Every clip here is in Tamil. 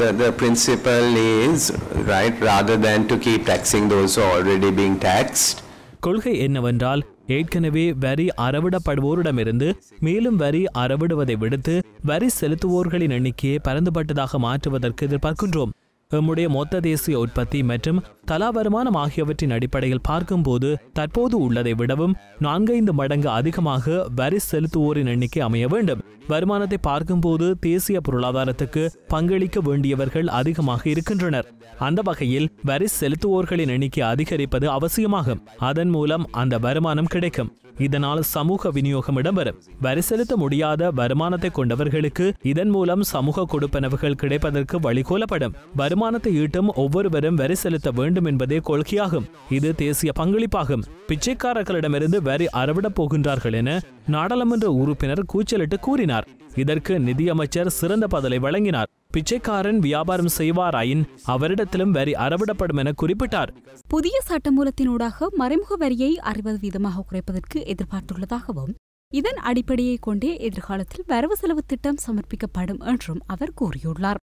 the, the principle is, right, rather than to keep taxing those who are already being taxed. கொள்கை என்னவென்றால் ஏற்கனவே வரி அறவிடப்படுவோரிடமிருந்து மேலும் வரி அறவிடுவதை விடுத்து வரி செலுத்துவோர்களின் எண்ணிக்கையை பரந்துபட்டதாக மாற்றுவதற்கு எதிர்பார்க்கின்றோம் எம்முடைய மொத்த தேசிய உற்பத்தி மற்றும் தலா வருமானம் ஆகியவற்றின் அடிப்படையில் பார்க்கும்போது தற்போது உள்ளதை விடவும் நான்கைந்து மடங்கு அதிகமாக வரி செலுத்துவோரின் எண்ணிக்கை அமைய வேண்டும் வருமானத்தை பார்க்கும்போது தேசிய பொருளாதாரத்துக்கு பங்களிக்க வேண்டியவர்கள் அதிகமாக இருக்கின்றனர் அந்த வகையில் வரி செலுத்துவோர்களின் எண்ணிக்கை அதிகரிப்பது அவசியமாகும் அதன் மூலம் அந்த வருமானம் கிடைக்கும் இதனால் சமூக விநியோகம் இடம்பெறும் வரி செலுத்த முடியாத வருமானத்தை கொண்டவர்களுக்கு இதன் மூலம் சமூக கொடுப்பனவுகள் கிடைப்பதற்கு வழிகோலப்படும் வருமான வருமானத்தை ஈட்டும் ஒவ்வொருவரும் வரி செலுத்த வேண்டும் என்பதே கொள்கையாகும் இது தேசிய பங்களிப்பாகும் பிச்சைக்காரர்களிடமிருந்து வரி அறவிடப் போகின்றார்கள் என நாடாளுமன்ற உறுப்பினர் கூச்சலிட்டு கூறினார் இதற்கு நிதியமைச்சர் சிறந்த பதிலை வழங்கினார் பிச்சைக்காரன் வியாபாரம் செய்வாராயின் அவரிடத்திலும் வரி அறவிடப்படும் என குறிப்பிட்டார் புதிய சட்டமூலத்தினூடாக மறைமுக வரியை அறுபது வீதமாக குறைப்பதற்கு எதிர்பார்த்துள்ளதாகவும் இதன் அடிப்படையை கொண்டே எதிர்காலத்தில் வரவு செலவு திட்டம் சமர்ப்பிக்கப்படும் என்றும் அவர் கூறியுள்ளார்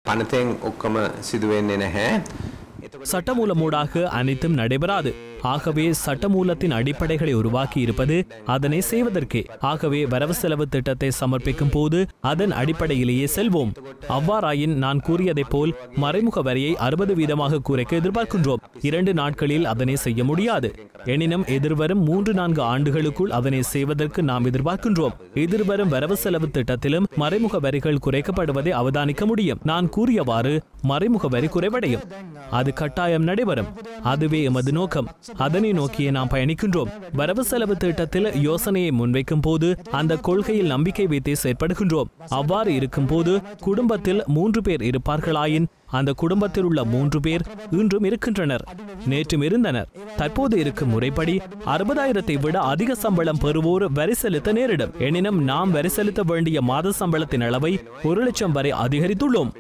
சட்டமூலம் ஊடாக அனைத்தும் நடைபெறாது ஆகவே சட்டமூலத்தின் அடிப்படைகளை உருவாக்கி இருப்பது அதனை செய்வதற்கே ஆகவே வரவு செலவு திட்டத்தை சமர்ப்பிக்கும் போது அதன் அடிப்படையிலேயே செல்வோம் அவ்வாறாயின் நான் கூறியதைப் போல் மறைமுக வரியை அறுபது வீதமாக குறைக்க எதிர்பார்க்கின்றோம் இரண்டு நாட்களில் அதனை செய்ய முடியாது எனினும் எதிர்வரும் மூன்று நான்கு ஆண்டுகளுக்குள் அதனை செய்வதற்கு நாம் எதிர்பார்க்கின்றோம் எதிர்வரும் வரவு செலவு திட்டத்திலும் மறைமுக வரிகள் குறைக்கப்படுவதை அவதானிக்க முடியும் நான் கூறியவாறு மறைமுக வரி குறைவடையும் அது கட்டாயம் நடைபெறும் அதுவே எமது நோக்கம் அதனை நோக்கியே நாம் பயணிக்கின்றோம் வரவு செலவு திட்டத்தில் யோசனையை முன்வைக்கும் போது அந்த கொள்கையில் நம்பிக்கை வைத்தே செயற்படுகின்றோம் அவ்வாறு இருக்கும் போது குடும்பத்தில் மூன்று பேர் இருப்பார்களாயின் அந்த குடும்பத்தில் உள்ள மூன்று பேர் இன்றும் இருக்கின்றனர் நேற்றும் இருந்தனர் தற்போது இருக்கும் முறைப்படி அறுபதாயிரத்தை விட அதிக சம்பளம் பெறுவோர் வரி செலுத்த நேரிடும் எனினும் நாம் வரி செலுத்த வேண்டிய மாத சம்பளத்தின் அளவை ஒரு லட்சம் வரை அதிகரித்துள்ளோம்